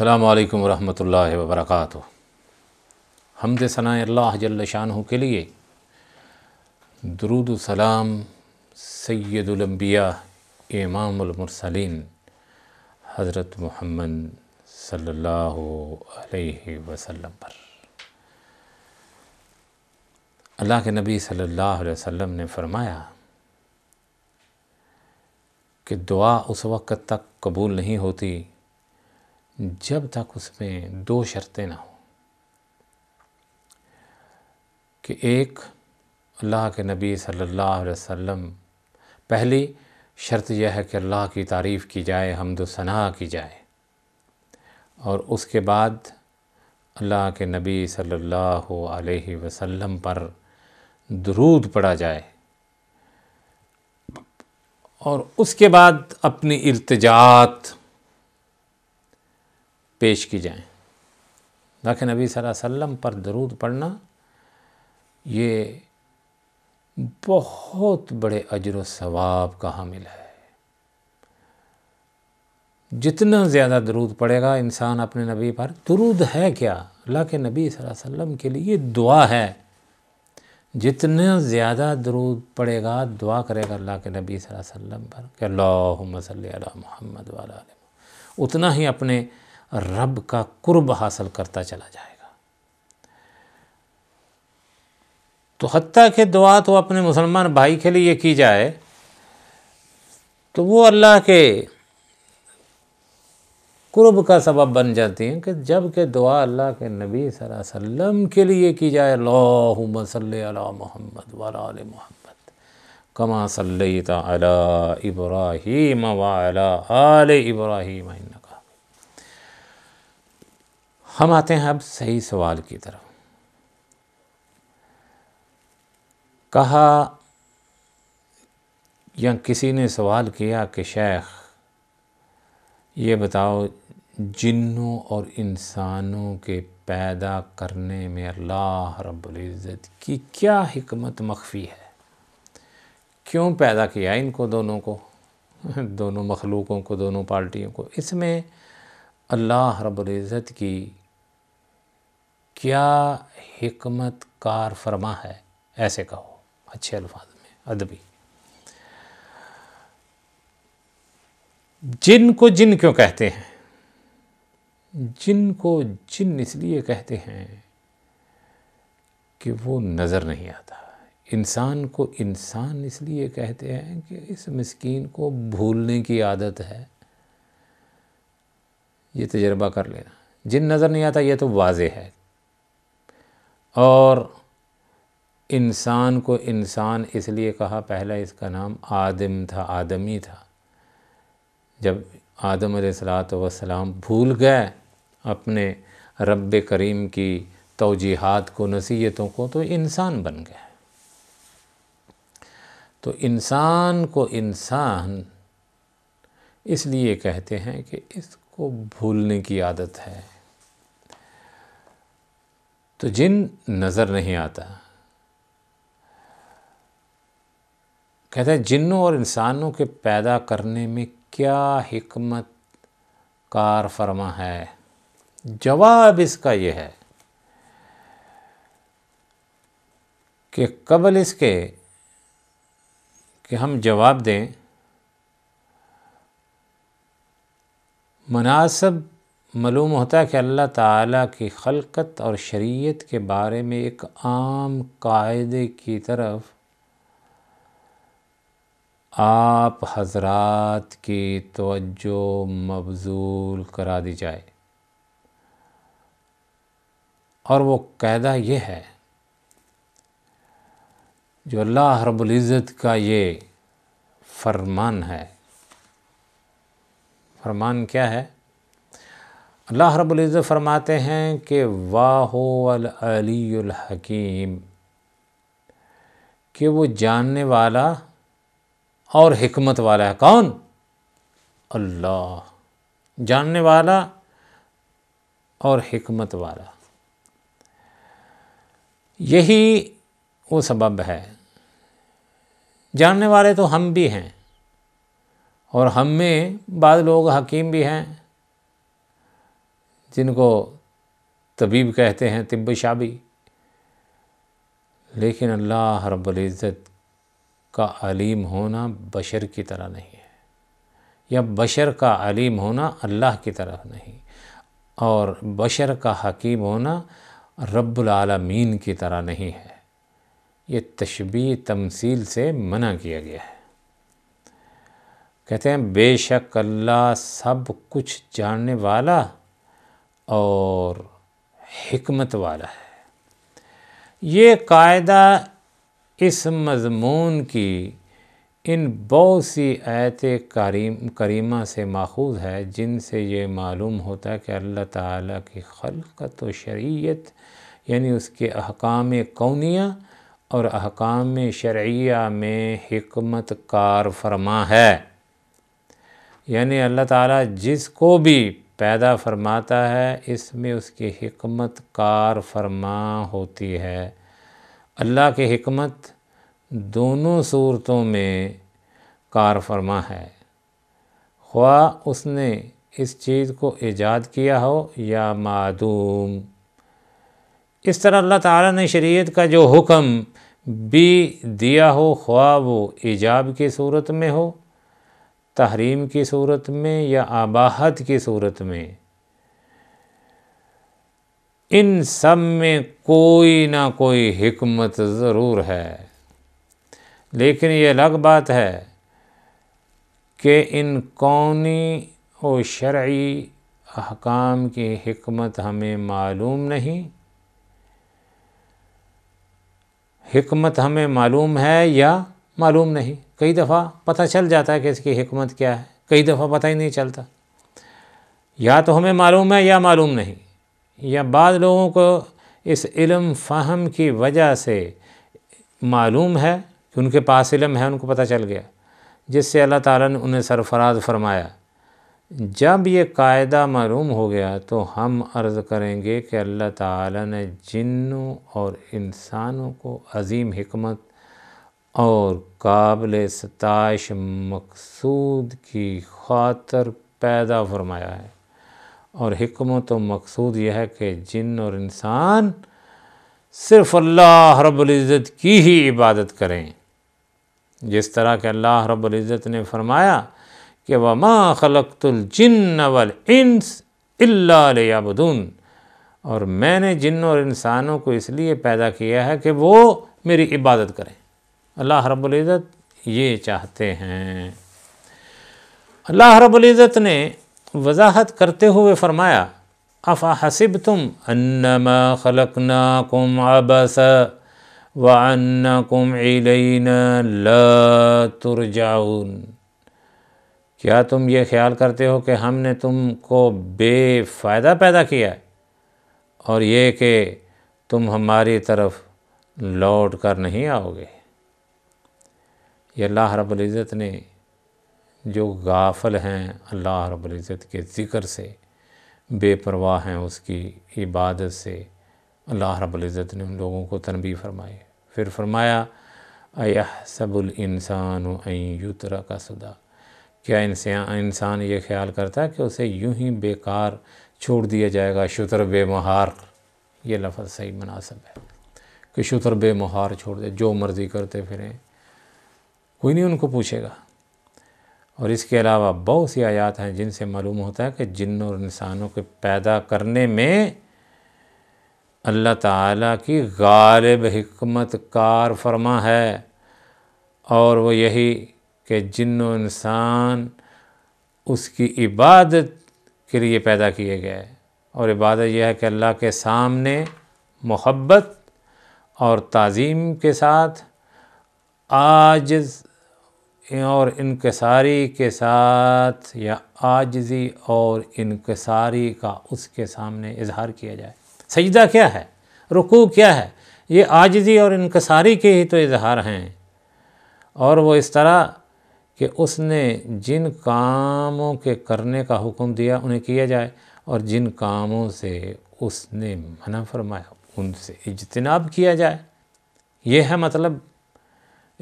अल्लाम वरहमल वरक हमद सना अल्लाह शाह के लिए दरुद सलाम सैदुलम्बिया इमामसलिन हज़रत मोहम्मद सल्लल्लाहु अलैहि वसल्लम पर अल्लाह के नबी सल्लल्लाहु अलैहि वसल्लम ने फ़रमाया कि दुआ उस वक़्त तक कबूल नहीं होती जब तक उसमें दो शर्तें ना हों कि एक अल्लाह के नबी सल्लल्लाहु अलैहि वसल्लम पहली शर्त यह है कि अल्लाह की तारीफ़ की जाए हमदना की जाए और उसके बाद अल्लाह के नबी सल्लल्लाहु अलैहि वसल्लम पर दरूद पढ़ा जाए और उसके बाद अपनी इल्तजात पेश की जाएं। रख नबी सल्लम पर दरूद पढ़ना ये बहुत बड़े अजर सवाब का हामिल है जितना ज़्यादा दरूद पड़ेगा इंसान अपने नबी पर दरूद है क्या अल्लाह के नबी वसल्लम के लिए दुआ है जितना ज़्यादा दरूद पड़ेगा दुआ करेगा अल्लाह के नबी वसल्लम पर कि मसल सल मोहम्मद उतना ही अपने रब का कुर्ब हासिल करता चला जाएगा तो हती के दुआ तो अपने मुसलमान भाई के लिए की जाए तो वो अल्लाह के कुर्ब का सबब बन जाती हैं कि जब के दुआ अल्लाह के नबी वसल्लम के लिए की जाए अल्लाहुम्मा अला मोहम्मद वाल मोहम्मद कमा सल्ला अला इब्राहिम वाला आल इब्राहीम हम आते हैं अब सही सवाल की तरफ कहा या किसी ने सवाल किया कि शेख ये बताओ जिन्नों और इंसानों के पैदा करने में अल्लाह रब्ज़त की क्या हमत मख्फी है क्यों पैदा किया इनको दोनों को दोनों मखलूक़ों को दोनों पार्टियों को इसमें अल्लाह रब्ज़त की क्या हमत कार फरमा है ऐसे कहो अच्छे अल्फाज में अदबी जिन को जिन क्यों कहते हैं जिन को जिन इसलिए कहते हैं कि वो नज़र नहीं आता इंसान को इंसान इसलिए कहते हैं कि इस मस्किन को भूलने की आदत है ये तजर्बा कर लेना जिन नज़र नहीं आता ये तो वाज है और इंसान को इंसान इसलिए कहा पहला इसका नाम आदम था आदमी था जब आदम सलाम भूल गए अपने रब करीम की तोजीहत को नसीहतों को तो इंसान बन गए तो इंसान को इंसान इसलिए कहते हैं कि इसको भूलने की आदत है तो जिन नज़र नहीं आता कहते हैं जिन्नों और इंसानों के पैदा करने में क्या हमत कार फरमा है जवाब इसका यह है कि कबल इसके कि हम जवाब दें मुनासब मलूम होता है कि अल्लाह ताला की खलकत और शरीयत के बारे में एक आम कायदे की तरफ आप हजरात की तवज्जो मबजूल करा दी जाए और वो कायदा ये है जो अल्लाह रबुल्ज़त का ये फरमान है फरमान क्या है अल्लाह रब्ज़ फरमाते हैं कि वाहोल हकीम कि वो जानने वाला और हमत वाला है कौन अल्लाह जानने वाला और हमत वाला यही वो सबब है जानने वाले तो हम भी हैं और हम में बाद लोग हकीम भी हैं जिनको तबीब कहते हैं तिब्ब शाबी लेकिन अल्लाह रब्ज़त का अलीम होना बशर की तरह नहीं है या बशर का अलीम होना अल्लाह की तरह नहीं और बशर का हकीम होना रब्लमीन की तरह नहीं है ये तशबी तमसील से मना किया गया है कहते हैं बेशक अल्लाह सब कुछ जानने वाला और हमत वाला है ये कायदा इस मजमून की इन बहुत सी आयत करीम करीमा से माखूज है जिनसे ये मालूम होता है कि अल्लाह ताला की खलकत व शरीयत यानी उसके अहकाम कौनिया और अहकाम शरिया में हमत कार फरमा है यानी अल्लाह ताला जिसको भी पैदा फरमाता है इसमें उसकी हमत कार फरमा होती है अल्लाह की हमत दोनों सूरतों में कार फरमा है ख्वा उसने इस चीज़ को ईजाद किया हो या मादूम इस तरह अल्लाह ताला ने शरीयत का जो हुक्म भी दिया हो ख्वा वो ईजाब की सूरत में हो तहरीम की सूरत में या आबाहत की सूरत में इन सब में कोई ना कोई हमत ज़रूर है लेकिन ये अलग बात है कि इन कौनी और शर्य अहकाम की हमत हमें मालूम नहीं हमत हमें मालूम है या मालूम नहीं कई दफ़ा पता चल जाता है कि इसकी हमत क्या है कई दफ़ा पता ही नहीं चलता या तो हमें मालूम है या मालूम नहीं या बाद लोगों को इस इलम फ़हम की वजह से मालूम है कि उनके पास इलम है उनको पता चल गया जिससे अल्लाह ताला ने उन्हें सरफराज फरमाया जब ये कायदा मालूम हो गया तो हम अर्ज़ करेंगे कि अल्लाह ताला ने जिन्नों और इंसानों को अजीम हमत और काबिल सताइश मकसूद की खातर पैदा फरमाया है और हमत तो मकसूद यह है कि जिन और इंसान सिर्फ़ अल्लाह रब्ज़त की ही इबादत करें जिस तरह के अल्लाह रब्ज़त ने फरमाया कि वमा खलकतुलजिन वल इंस अल्लाबदून और मैंने जिन और इंसानों को इसलिए पैदा किया है कि वो मेरी इबादत करें अल्लाह रब्ज़त ये चाहते हैं अल्लाह रब्ज़त ने वजाहत करते हुए फरमाया अफ़ा हसब तुम अन्नमा खलकना कुम आबस वन कुम तुरजाउन क्या तुम ये ख्याल करते हो कि हमने तुमको बेफ़ायदा पैदा किया है और ये कि तुम हमारी तरफ लौट कर नहीं आओगे ये अल्लाह रब्ज़त ने जो गाफल हैं अल्लाह रब्ज़त के ज़िक्र से बेपरवाह हैं उसकी इबादत से अल्लाह रब्ज़त ने उन लोगों को तनबी फरमाई फिर फरमाया अह सबुल इंसान युतरा का सदा क्या इंसान ये ख्याल करता है कि उसे यूं ही बेकार छोड़ दिया जाएगा शुतर बेमहार ये लफ्ज़ सही मुनासब है कि शुतर बेमहार छोड़ दे जो मर्ज़ी करते फिरें कोई नहीं उनको पूछेगा और इसके अलावा बहुत सी आयात हैं जिनसे मालूम होता है कि जिन और इंसानों के पैदा करने में अल्लाह ताला की गालिब हमत कार फरमा है और वो यही कि जिन व इंसान उसकी इबादत के लिए पैदा किए गए और इबादत यह है कि अल्लाह के सामने मोहब्बत और तज़ीम के साथ आज और इनकसारी के साथ या आजजी और इनकसारी का उसके सामने इजहार किया जाए सजदा क्या है रुकू क्या है ये आजजी और इनकसारी के ही तो इजहार हैं और वो इस तरह कि उसने जिन कामों के करने का हुक्म दिया उन्हें किया जाए और जिन कामों से उसने मना फरमाया उनसे इजतनाब किया जाए यह है मतलब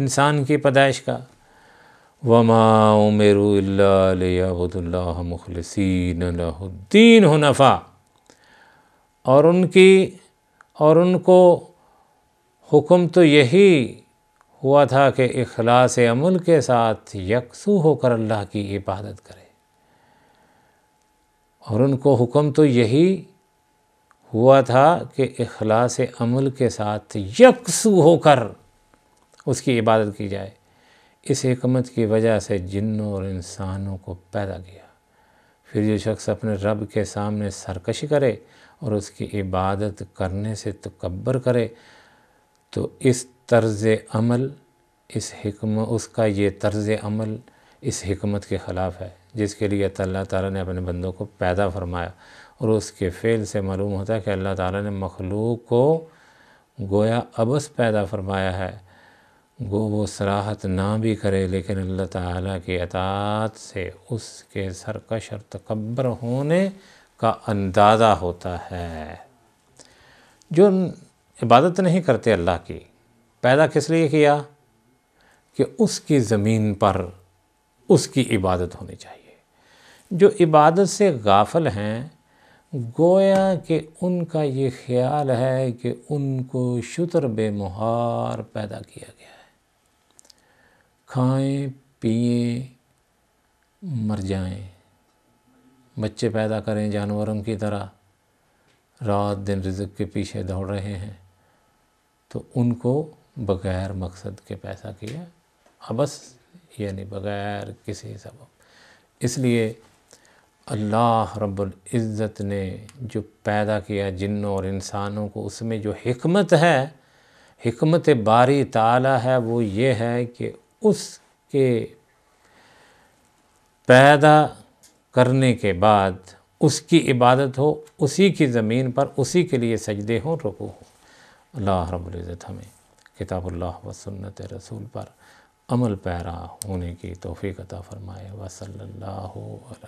इंसान की पैदाइश का वमा उमेरुल्लाबुल्ला मुखलसिन हनफ़ा और उनकी और उनको हुक्म तो यही हुआ था कि अखलास अमल के साथ यकसू होकर अल्लाह की इबादत करें और उनको हुक्म तो यही हुआ था कि अखलास अमल के साथ यकसू होकर उसकी इबादत की जाए इस हमत की वजह से जिन्नों और इंसानों को पैदा किया फिर जो शख्स अपने रब के सामने सरकशी करे और उसकी इबादत करने से तकबर करे तो इस तर्ज़ अमल इस हम उसका ये तर्ज़ अमल इस हमत के ख़िलाफ़ है जिसके लिए अल्लाह ताला ने अपने बंदों को पैदा फरमाया और उसके फ़ेल से मालूम होता है कि अल्लाह ताला ने मखलूक को गोया अबस पैदा फरमाया है गो वो सराहत ना भी करे लेकिन अल्लाह ताला की अतात से उसके सरकश और तकबर होने का अंदाज़ा होता है जो इबादत नहीं करते अल्लाह की पैदा किस लिए किया कि उसकी ज़मीन पर उसकी इबादत होनी चाहिए जो इबादत से गाफल हैं गोया कि उनका ये ख्याल है कि उनको शुतर बेमुहार पैदा किया गया है खाएं पिए मर जाएं बच्चे पैदा करें जानवरों की तरह रात दिन रिज़क के पीछे दौड़ रहे हैं तो उनको बग़ैर मकसद के पैसा किया अबस यानी बग़ैर किसी सब इसलिए अल्लाह रब्बुल इज़्ज़त ने जो पैदा किया जिन्नों और इंसानों को उसमें जो हमत है हमत बारी ताला है वो ये है कि उसके पैदा करने के बाद उसकी इबादत हो उसी की ज़मीन पर उसी के लिए सजदे हों रुकू हो अल्लाह रबुल्ज़त हमें किताबुल्लाह व सुन्नत रसूल पर अमल पैरा होने की तोफ़ी अता फ़रमाए वसल्ला